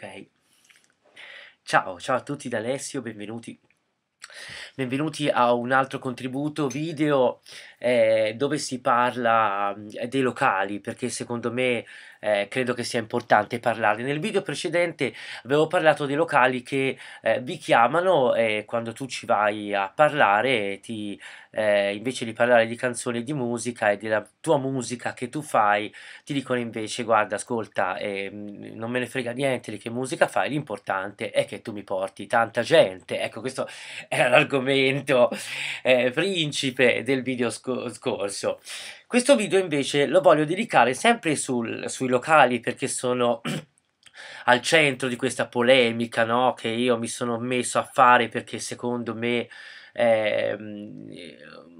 ok? Ciao, ciao a tutti da Alessio, benvenuti benvenuti a un altro contributo video eh, dove si parla mm, dei locali perché secondo me eh, credo che sia importante parlare. Nel video precedente avevo parlato dei locali che eh, vi chiamano e quando tu ci vai a parlare ti, eh, invece di parlare di canzoni, di musica e della tua musica che tu fai ti dicono invece guarda ascolta eh, mm, non me ne frega niente di che musica fai, l'importante è che tu mi porti tanta gente. Ecco questo era l'argomento argomento eh, principe del video sc scorso. Questo video invece lo voglio dedicare sempre sul, sui locali perché sono al centro di questa polemica no, che io mi sono messo a fare perché secondo me eh,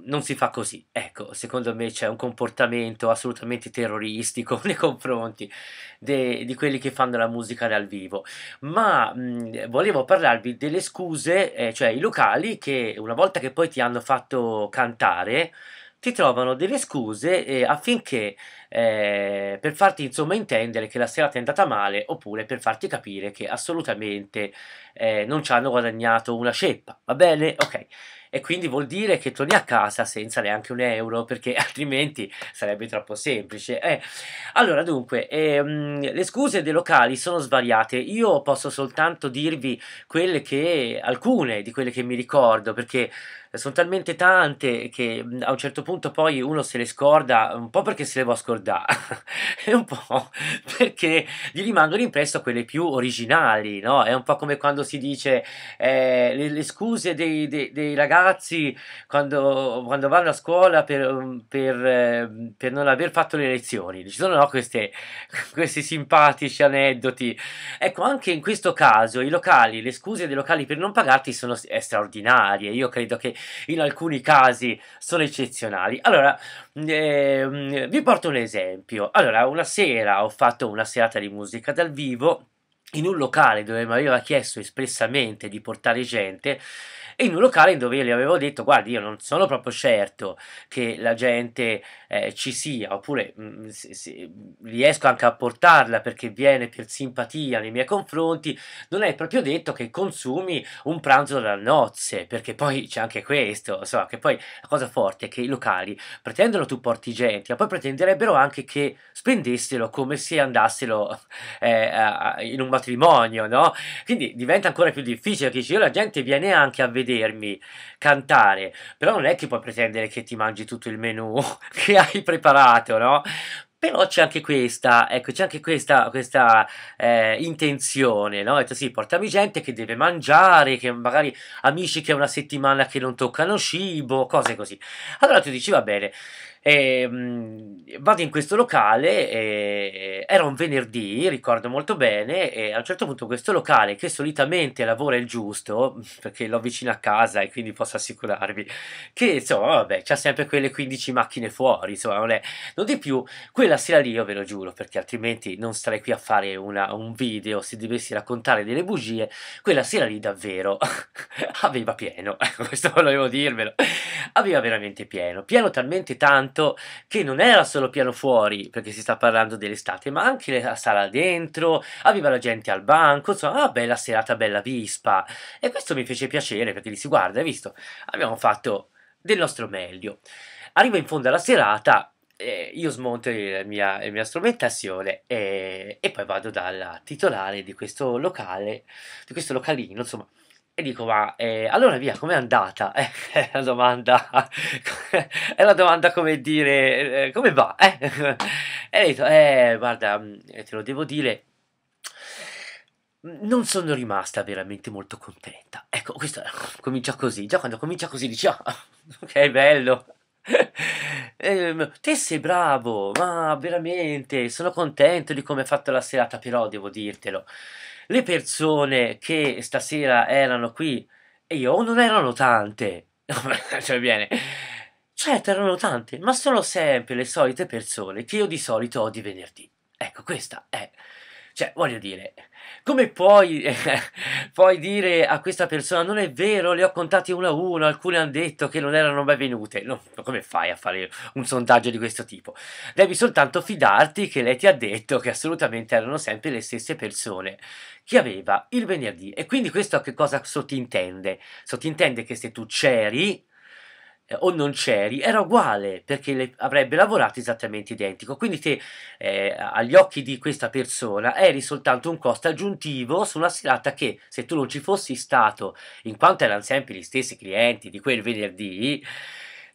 non si fa così. Ecco, secondo me c'è un comportamento assolutamente terroristico nei confronti de, di quelli che fanno la musica dal vivo. Ma mh, mhmm, volevo parlarvi delle scuse, eh, cioè i locali che una volta che poi ti hanno fatto cantare ti trovano delle scuse eh, affinché eh, per farti insomma intendere che la serata è andata male oppure per farti capire che assolutamente eh, non ci hanno guadagnato una ceppa, va bene? Ok. E quindi vuol dire che torni a casa senza neanche un euro perché altrimenti sarebbe troppo semplice. Eh. Allora, dunque, ehm, le scuse dei locali sono svariate. Io posso soltanto dirvi quelle che alcune di quelle che mi ricordo perché sono talmente tante che mhmm, a un certo punto poi uno se le scorda, un po' perché se le va a scordare e un po' perché gli rimangono impresso quelle più originali, no? È un po' come quando si dice eh, le, le, scuse dei, dei, dei ragazzi quando, quando, vanno a scuola per, mhmm, per, mhmm, per, non aver fatto le lezioni. Ci sono no, queste, questi simpatici aneddoti. Ecco, anche in questo caso i locali, le scuse dei locali per non pagarti sono straordinarie. Io credo che in alcuni casi sono eccezionali. Allora, eh, vi porto un esempio. Allora, una sera ho fatto una serata di musica dal vivo in un locale dove mi aveva chiesto espressamente di portare gente in un locale dove io gli avevo detto guardi io non sono proprio certo che la gente eh, ci sia oppure mh, mm, se, se, riesco anche a portarla perché viene per simpatia nei miei confronti non è proprio detto che consumi un pranzo da nozze perché poi c'è anche questo so, che poi la cosa forte è che i locali pretendono tu porti gente ma poi pretenderebbero anche che spendessero come se andassero eh, a, in un matrimonio no? quindi diventa ancora più difficile che io la gente viene anche a vedere vedermi cantare, però non è che puoi pretendere che ti mangi tutto il menù che hai preparato, no? Però c'è anche questa, ecco, c'è anche questa, questa eh, intenzione, no? Detto, sì, portami gente che deve mangiare, che magari amici che è una settimana che non toccano cibo, cose così. Allora tu dici, va bene, e, ehm, mh, vado in questo locale, e, era un venerdì, ricordo molto bene, e a un certo punto questo locale, che solitamente lavora il giusto, perché l'ho vicino a casa e quindi posso assicurarvi, che insomma, vabbè, c'ha sempre quelle 15 macchine fuori, insomma, non è, non di più, quella sera lì io ve lo giuro, perché altrimenti non starei qui a fare una, un video se dovessi raccontare delle bugie, quella sera lì davvero aveva pieno, questo volevo dirvelo, aveva veramente pieno, pieno talmente tanto tanto che non era solo piano fuori, perché si sta parlando dell'estate, ma anche la sala dentro, aveva la gente al banco, insomma, una bella serata, bella vispa. E questo mi fece piacere perché si guarda, hai visto, abbiamo fatto del nostro meglio. Arriva in fondo alla serata, eh, io smonto la mia, la mia strumentazione eh, e, poi vado dalla titolare di questo locale, di questo localino, insomma e dico, ma eh, allora via, com'è andata? Eh, è una domanda, è la domanda come dire, eh, come va? Eh? E lei detto, eh, guarda, mm, eh, te lo devo dire, mm, non sono rimasta veramente molto contenta. Ecco, questo comincia così, già quando comincia così dici, ah, oh, ok, bello. Eh, te sei bravo, ma veramente sono contento di come hai fatto la serata, però devo dirtelo le persone che stasera erano qui e io oh, non erano tante, cioè viene, certo erano tante, ma sono sempre le solite persone che io di solito ho di venerdì. Ecco, questa è cioè, voglio dire, come puoi, puoi, dire a questa persona non è vero, le ho contate una a uno, alcune hanno detto che non erano mai venute. No, come fai a fare un sondaggio di questo tipo? Devi soltanto fidarti che lei ti ha detto che assolutamente erano sempre le stesse persone che aveva il venerdì. E quindi questo a che cosa sottintende? Sottintende che se tu c'eri eh, o non c'eri era uguale perché le, avrebbe lavorato esattamente identico. Quindi te eh, agli occhi di questa persona eri soltanto un costo aggiuntivo su una serata che se tu non ci fossi stato, in quanto erano sempre gli stessi clienti di quel venerdì,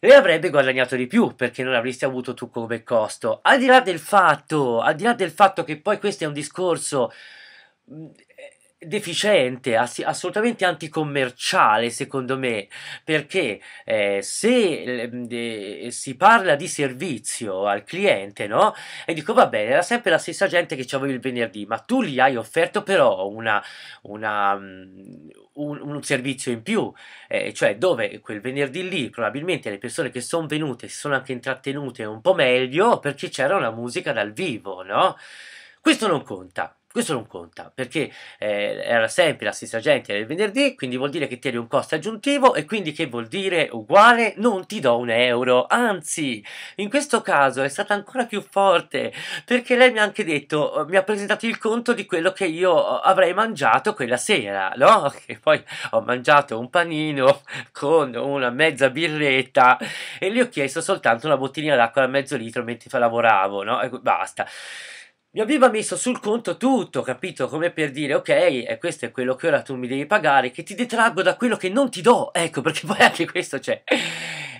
ne avrebbe guadagnato di più perché non avresti avuto tu come costo. Al di là del fatto, al di là del fatto che poi questo è un discorso deficiente, ass- assolutamente anticommerciale secondo me, perché eh, se eh, si parla di servizio al cliente, no? E dico va bene, era sempre la stessa gente che avevo il venerdì, ma tu gli hai offerto però una, una, mm, un, un, servizio in più, eh, cioè dove quel venerdì lì probabilmente le persone che sono venute si sono anche intrattenute un po' meglio perché c'era una musica dal vivo, no? Questo non conta. Questo non conta perché eh, era sempre la stessa gente del venerdì, quindi vuol dire che tieni un costo aggiuntivo e quindi che vuol dire uguale non ti do un euro. Anzi, in questo caso è stata ancora più forte perché lei mi ha anche detto, eh, mi ha presentato il conto di quello che io eh, avrei mangiato quella sera, no? Che poi ho mangiato un panino con una mezza birretta e gli ho chiesto soltanto una bottiglia d'acqua da mezzo litro mentre lavoravo, no? E basta mi aveva messo sul conto tutto, capito? Come per dire, ok, e eh, questo è quello che ora tu mi devi pagare, che ti detraggo da quello che non ti do, ecco, perché poi anche questo c'è.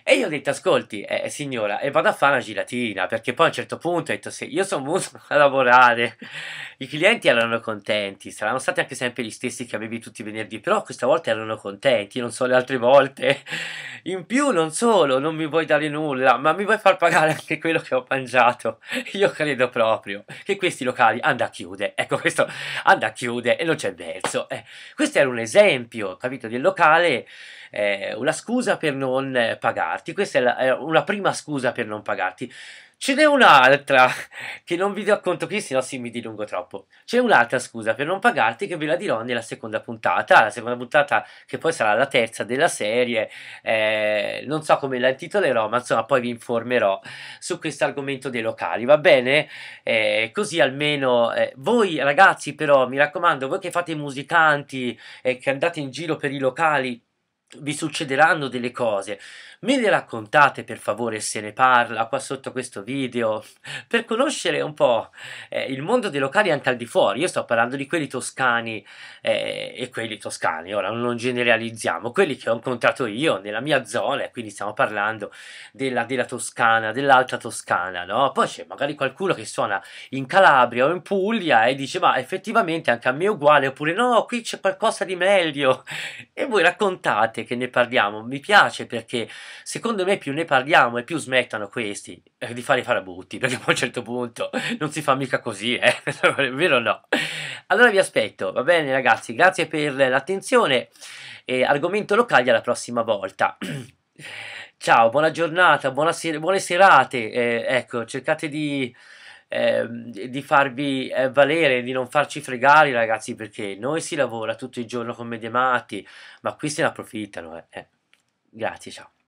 E io ho detto, ascolti, eh, signora, e vado a fare una giratina, perché poi a un certo punto ho detto, se io sono venuto a lavorare, i clienti erano contenti, saranno stati anche sempre gli stessi che avevi tutti i venerdì, però questa volta erano contenti, non so le altre volte. In più, non solo, non mi vuoi dare nulla, ma mi vuoi far pagare anche quello che ho mangiato. Io credo proprio che questi locali andano a chiudere. Ecco, questo anda a chiudere e non c'è verso. Eh, questo era un esempio, capito, del locale, eh, una scusa per non pagare pagarti. Questa è, la, è una prima scusa per non pagarti. Ce n'è un'altra che non vi racconto qui, se no sì mi dilungo troppo. C'è un'altra scusa per non pagarti che ve la dirò nella seconda puntata, la seconda puntata che poi sarà la terza della serie, eh, non so come la intitolerò, ma insomma poi vi informerò su questo argomento dei locali, va bene? Eh, così almeno eh, voi ragazzi però mi raccomando, voi che fate musicanti e eh, che andate in giro per i locali, vi succederanno delle cose. Me le raccontate per favore se ne parla qua sotto questo video per conoscere un po' eh, il mondo dei locali anche al di fuori. Io sto parlando di quelli toscani eh, e quelli toscani, ora non generalizziamo, quelli che ho incontrato io nella mia zona, quindi stiamo parlando della, della Toscana, dell'alta Toscana, no? Poi c'è magari qualcuno che suona in Calabria o in Puglia e dice ma effettivamente anche a me è uguale oppure no, qui c'è qualcosa di meglio e voi raccontate che ne parliamo, mi piace perché secondo me più ne parliamo e più smettano questi eh, di fare i farabutti, perché a un certo punto non si fa mica così, eh? vero o no? Allora vi aspetto, va bene ragazzi, grazie per l'attenzione e argomento locali alla prossima volta. Ciao, buona giornata, buona ser buone serate, eh, ecco, cercate di eh, di farvi eh, valere, di non farci fregare ragazzi perché noi si lavora tutto il giorno con Mediamati ma qui se ne approfittano. Eh, eh. Grazie, ciao.